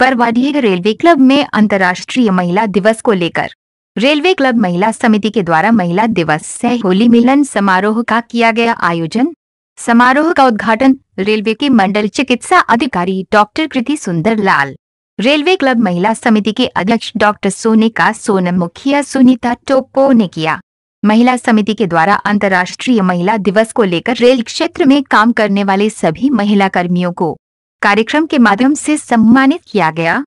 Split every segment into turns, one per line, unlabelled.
Barwadih railway club में अंतर्राष्ट्रीय महिला दिवस को लेकर रेलवे क्लब महिला समिति के द्वारा महिला दिवस से होली मिलन समारोह का किया गया आयोजन समारोह का उद्घाटन रेलवे के मंडल चिकित्सा अधिकारी डॉक्टर कृति सुंदर लाल रेलवे क्लब महिला समिति के अध्यक्ष डॉक्टर सोनिका सोनम मुखिया सुनीता टोपो ने किया महिला समिति के द्वारा अंतर्राष्ट्रीय महिला दिवस को लेकर रेल क्षेत्र में काम करने वाले सभी महिला कर्मियों को कार्यक्रम के माध्यम से सम्मानित किया गया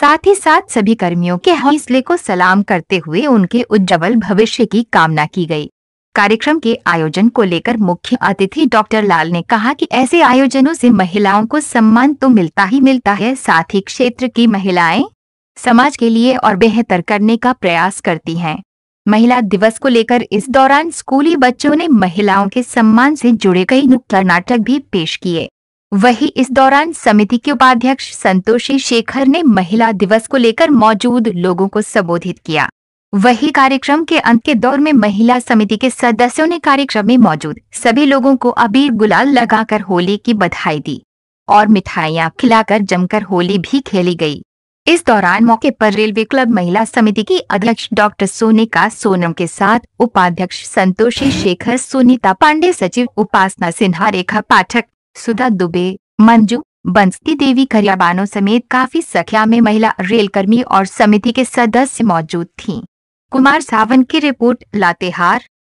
साथ ही साथ सभी कर्मियों के हौसले को सलाम करते हुए उनके उज्जवल भविष्य की कामना की गई कार्यक्रम के आयोजन को लेकर मुख्य अतिथि डॉक्टर लाल ने कहा कि ऐसे आयोजनों से महिलाओं को सम्मान तो मिलता ही मिलता है साथ ही क्षेत्र की महिलाएं समाज के लिए और बेहतर करने का प्रयास करती हैं महिला दिवस को लेकर इस दौरान स्कूली बच्चों ने महिलाओं के सम्मान से जुड़े कई नुक्कड़ नाटक भी पेश किए वहीं इस दौरान समिति के उपाध्यक्ष संतोषी शेखर ने महिला दिवस को लेकर मौजूद लोगों को संबोधित किया वही कार्यक्रम के अंत के दौर में महिला समिति के सदस्यों ने कार्यक्रम में मौजूद सभी लोगों को अबीर गुलाल लगाकर होली की बधाई दी और मिठाइयां खिलाकर जमकर होली भी खेली गई इस दौरान मौके पर रेलवे क्लब महिला समिति की अध्यक्ष डॉक्टर सोनिका सोनम के साथ उपाध्यक्ष संतोषी शेखर सुनीता पांडे सचिव उपासना सिन्हा रेखा पाठक सुधा दुबे मंजू बंसती देवी खरियाबानों समेत काफी संख्या में महिला रेलकर्मी और समिति के सदस्य मौजूद थीं। कुमार सावन की रिपोर्ट लातेहार